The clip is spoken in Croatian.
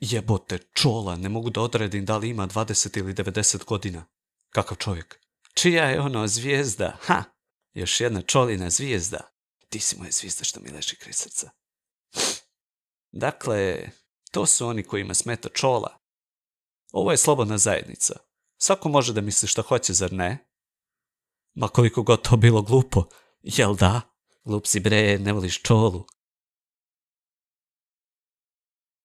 Jebote, čola, ne mogu da odredim da li ima 20 ili 90 godina. Kakav čovjek. Čija je ono zvijezda? Ha! Još jedna čolina zvijezda. Ti si moja zvijezda što mi leži kraj srca. Dakle, to su oni kojima smeta čola. Ovo je slobodna zajednica. Svako može da misli što hoće, zar ne? Ma koliko god to bilo glupo. Jel da? Glup si bre, ne voliš čolu.